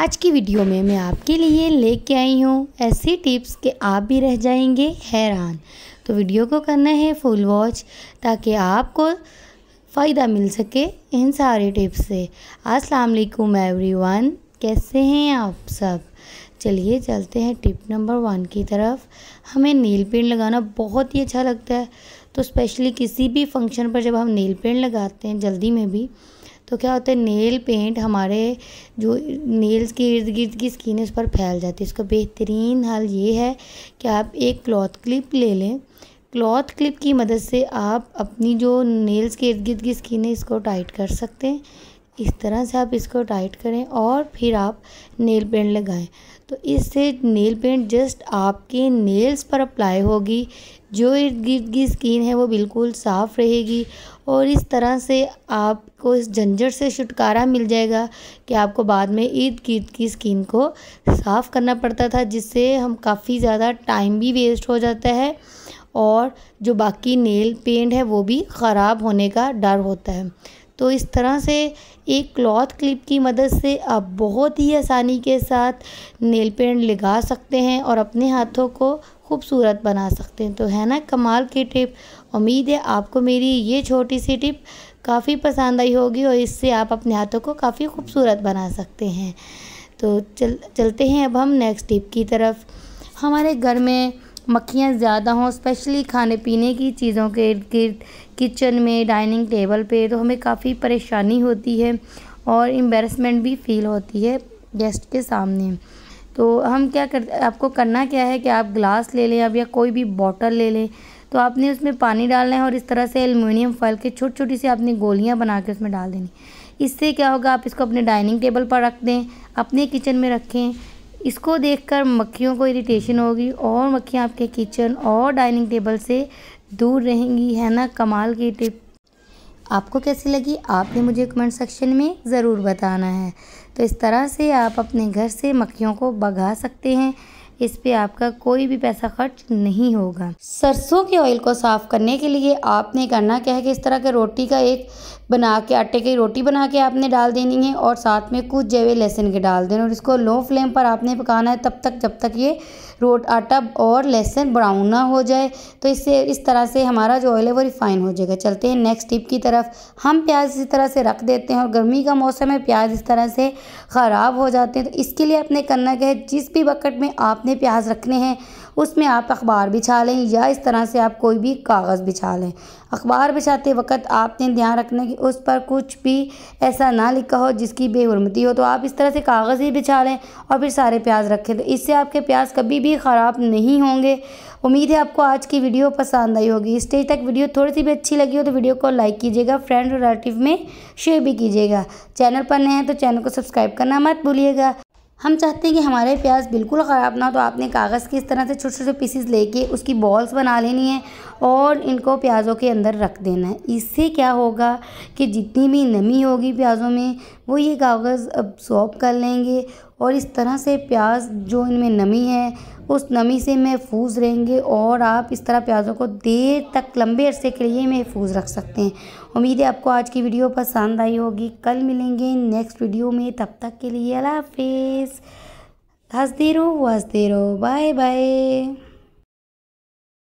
आज की वीडियो में मैं आपके लिए लेके आई हूँ ऐसी टिप्स कि आप भी रह जाएंगे हैरान तो वीडियो को करना है फुल वॉच ताकि आपको फ़ायदा मिल सके इन सारे टिप्स से अस्सलाम वालेकुम एवरीवन कैसे हैं आप सब चलिए चलते हैं टिप नंबर वन की तरफ हमें नील पेंट लगाना बहुत ही अच्छा लगता है तो स्पेशली किसी भी फंक्शन पर जब हम नील पेंट लगाते हैं जल्दी में भी तो क्या होता है नेल पेंट हमारे जो नेल्स के इर्द गिर्द की स्किन है उस पर फैल जाती है इसका बेहतरीन हल ये है कि आप एक क्लॉथ क्लिप ले लें क्लॉथ क्लिप की मदद से आप अपनी जो नेल्स के इर्द गिर्द की स्किन है इसको टाइट कर सकते हैं इस तरह से आप इसको टाइट करें और फिर आप नेल पेंट लगाएं तो इससे नेल पेंट जस्ट आपके नेल्स पर अप्लाई होगी जो इर्द गिर्द की स्किन है वो बिल्कुल साफ़ रहेगी और इस तरह से आपको इस झंझट से छुटकारा मिल जाएगा कि आपको बाद में इर्द गिर्द की स्किन को साफ़ करना पड़ता था जिससे हम काफ़ी ज़्यादा टाइम भी वेस्ट हो जाता है और जो बाकी नेल पेंट है वो भी ख़राब होने का डर होता है तो इस तरह से एक क्लॉथ क्लिप की मदद से आप बहुत ही आसानी के साथ नेल पेंट लगा सकते हैं और अपने हाथों को खूबसूरत बना सकते हैं तो है ना कमाल की टिप उम्मीद है आपको मेरी ये छोटी सी टिप काफ़ी पसंद आई होगी और इससे आप अपने हाथों को काफ़ी खूबसूरत बना सकते हैं तो चल चलते हैं अब हम नेक्स्ट टिप की तरफ हमारे घर में मक्खियाँ ज़्यादा हों स्पेशली खाने पीने की चीज़ों के इर्द गिर्द किचन में डाइनिंग टेबल पे तो हमें काफ़ी परेशानी होती है और एम्बेरसमेंट भी फील होती है गेस्ट के सामने तो हम क्या कर आपको करना क्या है कि आप ग्लास ले लें अब या कोई भी बॉटल ले लें तो आपने उसमें पानी डालना है और इस तरह से एलमिनियम फॉल के छोटी छोटी सी आपने गोलियाँ बना के उसमें डाल देनी इससे क्या होगा आप इसको अपने डाइनिंग टेबल पर रख दें अपने किचन में रखें इसको देखकर मक्खियों को इरिटेशन होगी और मक्खियाँ आपके किचन और डाइनिंग टेबल से दूर रहेंगी है ना कमाल की टिप आपको कैसी लगी आपने मुझे कमेंट सेक्शन में ज़रूर बताना है तो इस तरह से आप अपने घर से मक्खियों को भगा सकते हैं इस पर आपका कोई भी पैसा खर्च नहीं होगा सरसों के ऑयल को साफ़ करने के लिए आपने करना क्या है कि इस तरह के रोटी का एक बना के आटे की रोटी बना के आपने डाल देनी है और साथ में कुछ जैवे लहसुन के डाल देना और इसको लो फ्लेम पर आपने पकाना है तब तक जब तक ये रोट आटा और लहसुन ब्राउन ना हो जाए तो इससे इस तरह से हमारा जो ऑयल है वो रिफ़ाइन हो जाएगा चलते हैं नेक्स्ट टिप की तरफ हम प्याज इसी तरह से रख देते हैं और गर्मी का मौसम है प्याज इस तरह से ख़राब हो जाते हैं तो इसके लिए आपने करना क्या है जिस भी बकेट में आप आपने प्याज रखने हैं उसमें आप अखबार बिछा लें या इस तरह से आप कोई भी कागज़ बिछा लें अखबार बिछाते वक्त आपने ध्यान रखना कि उस पर कुछ भी ऐसा ना लिखा हो जिसकी बेहरमती हो तो आप इस तरह से कागज़ ही बिछा लें और फिर सारे प्याज रखें तो इससे आपके प्याज कभी भी ख़राब नहीं होंगे उम्मीद है आपको आज की वीडियो पसंद आई होगी स्टेज तक वीडियो थोड़ी सी भी अच्छी लगी हो तो वीडियो को लाइक कीजिएगा फ्रेंड और रिलेटिव में शेयर भी कीजिएगा चैनल पर नए हैं तो चैनल को सब्सक्राइब करना मत भूलिएगा हम चाहते हैं कि हमारे प्याज बिल्कुल ख़राब ना हो तो आपने कागज़ की इस तरह से छोटे छोटे पीसीस लेके उसकी बॉल्स बना लेनी है और इनको प्याज़ों के अंदर रख देना है इससे क्या होगा कि जितनी भी नमी होगी प्याज़ों में वो ये कागज़ अब्सॉर्ब कर लेंगे और इस तरह से प्याज जो इनमें नमी है उस नमी से महफूज रहेंगे और आप इस तरह प्याज़ों को देर तक लंबे अरसे के लिए महफूज रख सकते हैं उम्मीद है आपको आज की वीडियो पसंद आई होगी कल मिलेंगे नेक्स्ट वीडियो में तब तक के लिए अला हाफिज़ हंसते रहो हंसते रहो बाय बाय